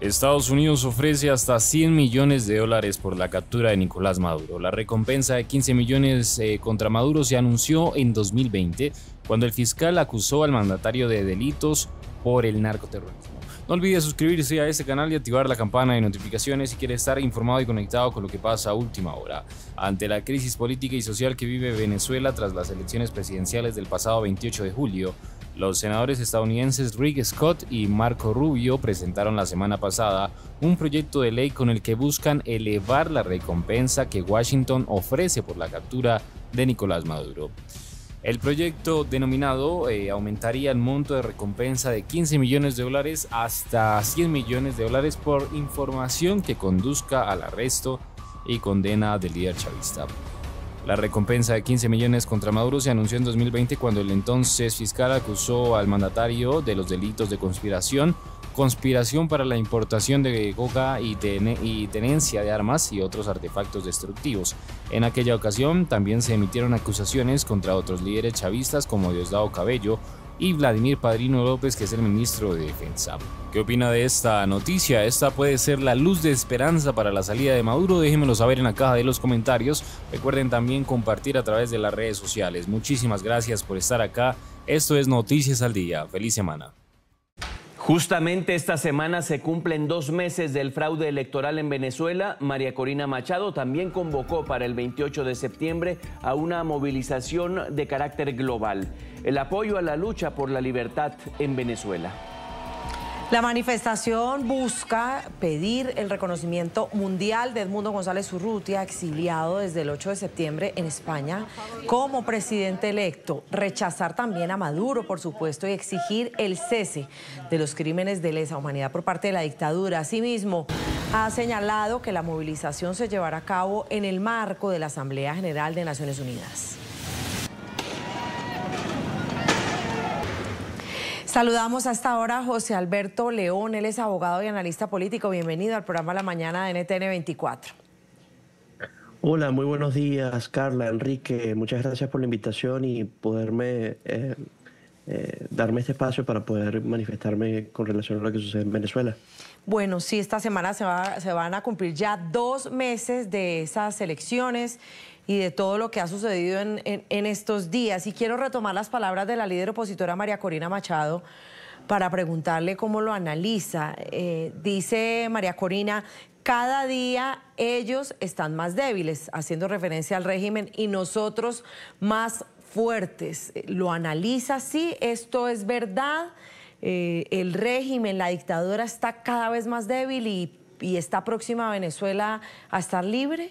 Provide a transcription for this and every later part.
Estados Unidos ofrece hasta 100 millones de dólares por la captura de Nicolás Maduro. La recompensa de 15 millones eh, contra Maduro se anunció en 2020 cuando el fiscal acusó al mandatario de delitos por el narcoterrorismo. No olvides suscribirse a este canal y activar la campana de notificaciones si quieres estar informado y conectado con lo que pasa a última hora. Ante la crisis política y social que vive Venezuela tras las elecciones presidenciales del pasado 28 de julio, los senadores estadounidenses Rick Scott y Marco Rubio presentaron la semana pasada un proyecto de ley con el que buscan elevar la recompensa que Washington ofrece por la captura de Nicolás Maduro. El proyecto denominado eh, aumentaría el monto de recompensa de 15 millones de dólares hasta 100 millones de dólares por información que conduzca al arresto y condena del líder chavista. La recompensa de 15 millones contra Maduro se anunció en 2020 cuando el entonces fiscal acusó al mandatario de los delitos de conspiración, conspiración para la importación de coca y, y, tenencia de armas y otros artefactos destructivos. En aquella ocasión también se emitieron acusaciones contra otros líderes chavistas como Diosdado Cabello, y Vladimir Padrino López, que es el ministro de Defensa. ¿Qué opina de esta noticia? ¿Esta puede ser la luz de esperanza para la salida de Maduro? Déjenmelo saber en la caja de los comentarios. Recuerden también compartir a través de las redes sociales. Muchísimas gracias por estar acá. Esto es Noticias al Día. Feliz semana. Justamente esta semana se cumplen dos meses del fraude electoral en Venezuela. María Corina Machado también convocó para el 28 de septiembre a una movilización de carácter global, el apoyo a la lucha por la libertad en Venezuela. La manifestación busca pedir el reconocimiento mundial de Edmundo González Urrutia, exiliado desde el 8 de septiembre en España como presidente electo, rechazar también a Maduro, por supuesto, y exigir el cese de los crímenes de lesa humanidad por parte de la dictadura. Asimismo, ha señalado que la movilización se llevará a cabo en el marco de la Asamblea General de Naciones Unidas. Saludamos hasta ahora a José Alberto León, él es abogado y analista político. Bienvenido al programa La Mañana de NTN 24. Hola, muy buenos días, Carla, Enrique. Muchas gracias por la invitación y poderme eh, eh, darme este espacio para poder manifestarme con relación a lo que sucede en Venezuela. Bueno, sí, esta semana se, van a cumplir ya dos meses de esas elecciones y de todo lo que ha sucedido en, estos días. Y quiero retomar las palabras de la líder opositora María Corina Machado para preguntarle cómo lo analiza. Eh, dice María Corina, cada día ellos están más débiles, haciendo referencia al régimen, y nosotros más fuertes. Eh, ¿Lo analiza así? ¿Esto es verdad? Eh, ¿El régimen, la dictadura está cada vez más débil y, está próxima a Venezuela a estar libre?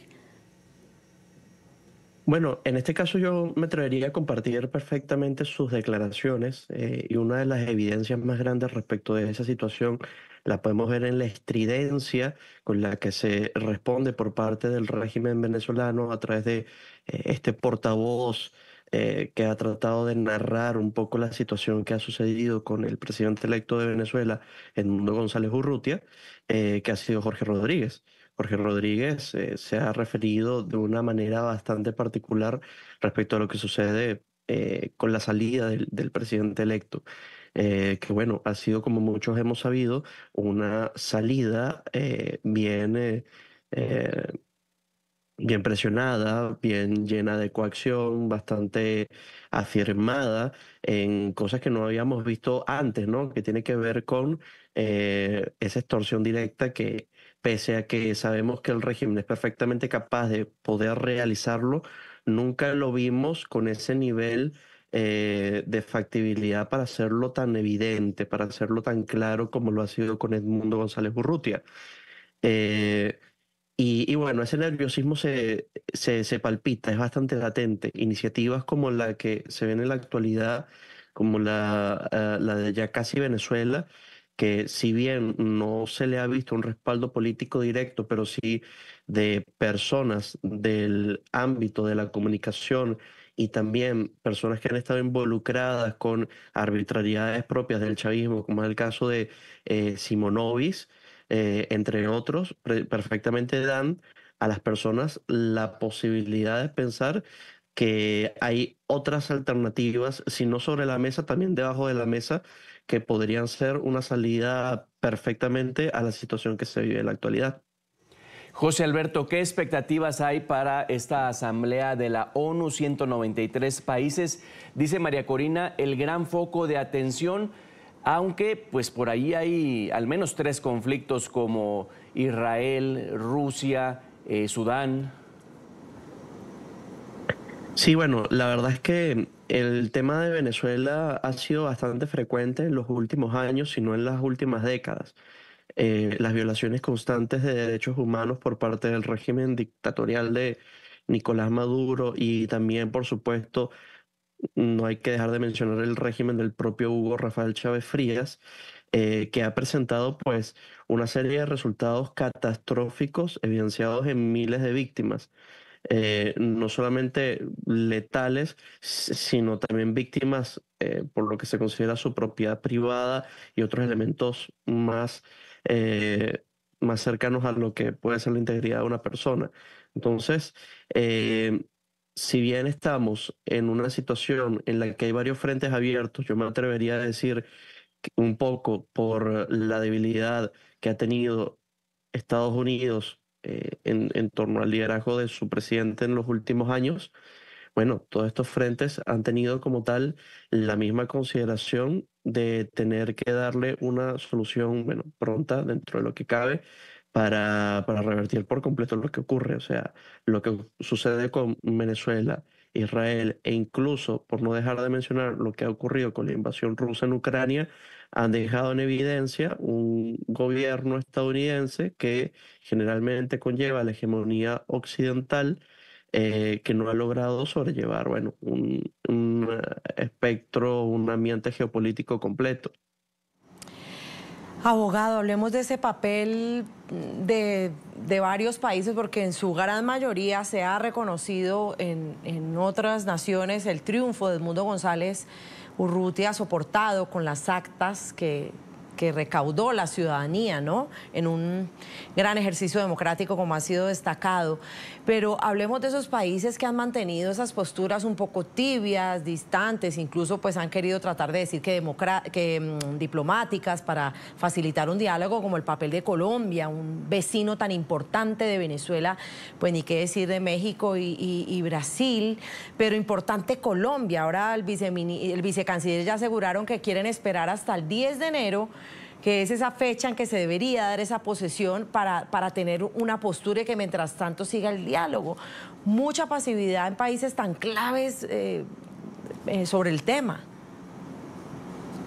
Bueno, en este caso yo me atrevería a compartir perfectamente sus declaraciones eh, y una de las evidencias más grandes respecto de esa situación la podemos ver en la estridencia con la que se responde por parte del régimen venezolano a través de este portavoz eh, que ha tratado de narrar un poco la situación que ha sucedido con el presidente electo de Venezuela, Edmundo González Urrutia, eh, que ha sido Jorge Rodríguez. Jorge Rodríguez eh, se ha referido de una manera bastante particular respecto a lo que sucede con la salida del, presidente electo. que bueno, ha sido como muchos hemos sabido, una salida bien bien presionada, bien llena de coacción, bastante afirmada en cosas que no habíamos visto antes, ¿no? Que tiene que ver con eh, esa extorsión directa que, pese a que sabemos que el régimen es perfectamente capaz de poder realizarlo, nunca lo vimos con ese nivel eh, de factibilidad para hacerlo tan evidente, para hacerlo tan claro como lo ha sido con Edmundo González Burrutia eh, y, bueno, ese nerviosismo se, se, palpita, es bastante latente. Iniciativas como la que se ven en la actualidad, como la, eh, la de ya casi Venezuela, que si bien no se le ha visto un respaldo político directo, pero sí de personas del ámbito de la comunicación y también personas que han estado involucradas con arbitrariedades propias del chavismo, como es el caso de eh, Simonovis, eh, entre otros, perfectamente dan a las personas la posibilidad de pensar que hay otras alternativas, si no sobre la mesa, también debajo de la mesa, que podrían ser una salida perfectamente a la situación que se vive en la actualidad. José Alberto, ¿qué expectativas hay para esta asamblea de la ONU 193 países? Dice María Corina, el gran foco de atención aunque pues por ahí hay al menos tres conflictos como Israel, Rusia, eh, Sudán. Sí, bueno, la verdad es que el tema de Venezuela ha sido bastante frecuente en los últimos años, si no en las últimas décadas. Eh, las violaciones constantes de derechos humanos por parte del régimen dictatorial de Nicolás Maduro y también, por supuesto, no hay que dejar de mencionar el régimen del propio Hugo Rafael Chávez Frías, eh, que ha presentado pues una serie de resultados catastróficos evidenciados en miles de víctimas. Eh, no solamente letales, sino también víctimas eh, por lo que se considera su propiedad privada y otros elementos más, más cercanos a lo que puede ser la integridad de una persona. Entonces, si bien estamos en una situación en la que hay varios frentes abiertos, yo me atrevería a decir un poco por la debilidad que ha tenido Estados Unidos eh, en, en, torno al liderazgo de su presidente en los últimos años, bueno, todos estos frentes han tenido como tal la misma consideración de tener que darle una solución, bueno, pronta dentro de lo que cabe para, revertir por completo lo que ocurre. O sea, lo que sucede con Venezuela, Israel e incluso, por no dejar de mencionar lo que ha ocurrido con la invasión rusa en Ucrania, han dejado en evidencia un gobierno estadounidense que generalmente conlleva la hegemonía occidental. Eh, que no ha logrado sobrellevar bueno, un, un espectro, un ambiente geopolítico completo. Abogado, hablemos de ese papel mm, de, varios países, porque en su gran mayoría se ha reconocido en, en otras naciones el triunfo de Edmundo González Urrutia, soportado con las actas que que recaudó la ciudadanía, ¿no? En un gran ejercicio democrático como ha sido destacado. Pero hablemos de esos países que han mantenido esas posturas un poco tibias, distantes, incluso pues han querido tratar de decir que, mm, diplomáticas para facilitar un diálogo como el papel de Colombia, un vecino tan importante de Venezuela, pues ni qué decir de México y, Brasil, pero importante Colombia. Ahora el, el vicecanciller ya aseguraron que quieren esperar hasta el 10 de enero que es esa fecha en que se debería dar esa posesión para, para tener una postura y que mientras tanto siga el diálogo. Mucha pasividad en países tan claves eh, eh, sobre el tema.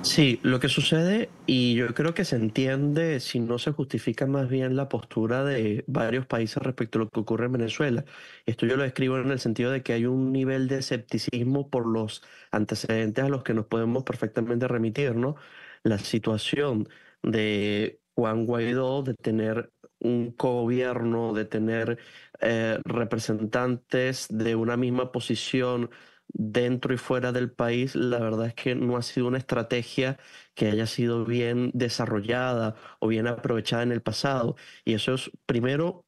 Sí, lo que sucede, y yo creo que se entiende si no se justifica más bien la postura de varios países respecto a lo que ocurre en Venezuela. Esto yo lo escribo en el sentido de que hay un nivel de escepticismo por los antecedentes a los que nos podemos perfectamente remitir, ¿no? La situación de Juan Guaidó de tener un gobierno, de tener eh, representantes de una misma posición dentro y fuera del país, la verdad es que no ha sido una estrategia que haya sido bien desarrollada o bien aprovechada en el pasado. Y eso es, primero,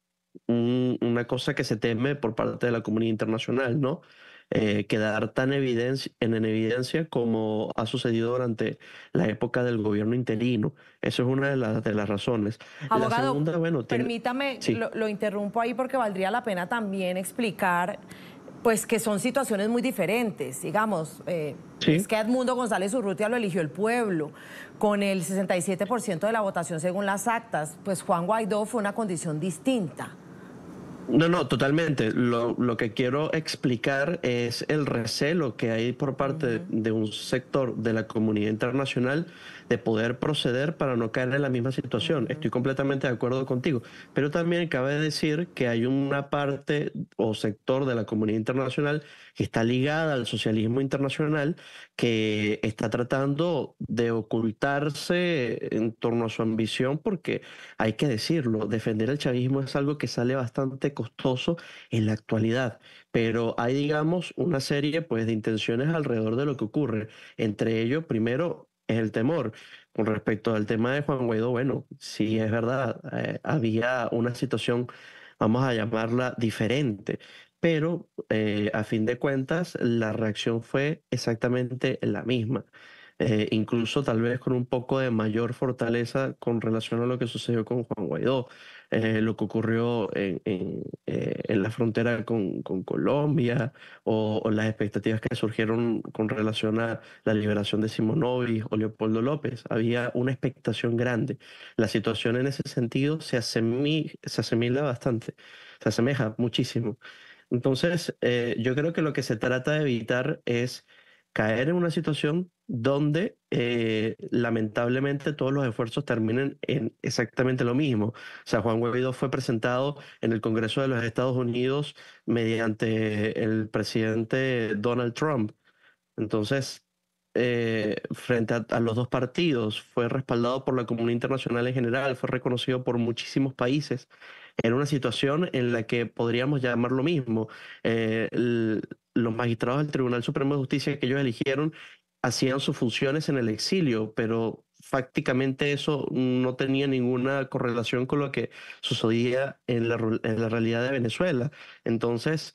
una cosa que se teme por parte de la comunidad internacional, ¿no? eh, quedar tan evidencia, en, evidencia como ha sucedido durante la época del gobierno interino. Eso es una de, las de las razones. Abogado, permítame, lo, interrumpo ahí porque valdría la pena también explicar pues que son situaciones muy diferentes, digamos. Eh, es que Edmundo González Urrutia lo eligió el pueblo, con el 67% de la votación según las actas, pues Juan Guaidó fue una condición distinta. No, no, totalmente. Lo, que quiero explicar es el recelo que hay por parte de un sector de la comunidad internacional de poder proceder para no caer en la misma situación. Estoy completamente de acuerdo contigo. Pero también cabe decir que hay una parte o sector de la comunidad internacional que está ligada al socialismo internacional que está tratando de ocultarse en torno a su ambición porque hay que decirlo, defender el chavismo es algo que sale bastante costoso en la actualidad. Pero hay, digamos, una serie pues, de intenciones alrededor de lo que ocurre. Entre ellos, primero, es el temor. Con respecto al tema de Juan Guaidó, bueno, sí es verdad, eh, había una situación, vamos a llamarla diferente, pero eh, a fin de cuentas la reacción fue exactamente la misma. Eh, incluso tal vez con un poco de mayor fortaleza con relación a lo que sucedió con Juan Guaidó, eh, lo que ocurrió eh, en, la frontera con, con Colombia, o, las expectativas que surgieron con relación a la liberación de Simonovic o Leopoldo López. Había una expectación grande. La situación en ese sentido se, asimila se bastante, se asemeja muchísimo. Entonces, yo creo que lo que se trata de evitar es caer en una situación donde eh, lamentablemente todos los esfuerzos terminan en exactamente lo mismo. O sea, Juan Guaidó fue presentado en el Congreso de los Estados Unidos mediante el presidente Donald Trump. Entonces, eh, frente a, los dos partidos, fue respaldado por la comunidad internacional en general, fue reconocido por muchísimos países, en una situación en la que podríamos llamar lo mismo. Eh, los magistrados del Tribunal Supremo de Justicia que ellos eligieron hacían sus funciones en el exilio, pero prácticamente eso no tenía ninguna correlación con lo que sucedía en la, realidad de Venezuela. Entonces,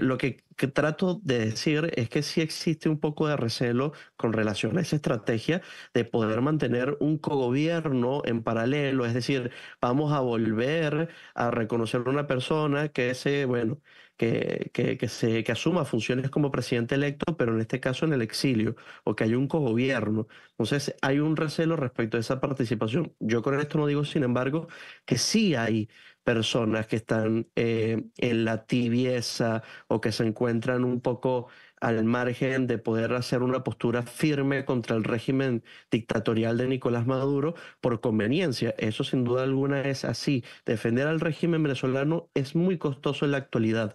lo que, trato de decir es que sí existe un poco de recelo con relación a esa estrategia de poder mantener un cogobierno en paralelo, es decir, vamos a volver a reconocer a una persona que se, bueno, que, se, que asuma funciones como presidente electo, pero en este caso en el exilio, o que hay un cogobierno. Entonces, hay un recelo respecto a esa participación. Yo con esto no digo, sin embargo, que sí hay personas que están eh, en la tibieza o que se encuentran un poco al margen de poder hacer una postura firme contra el régimen dictatorial de Nicolás Maduro por conveniencia. Eso sin duda alguna es así. Defender al régimen venezolano es muy costoso en la actualidad.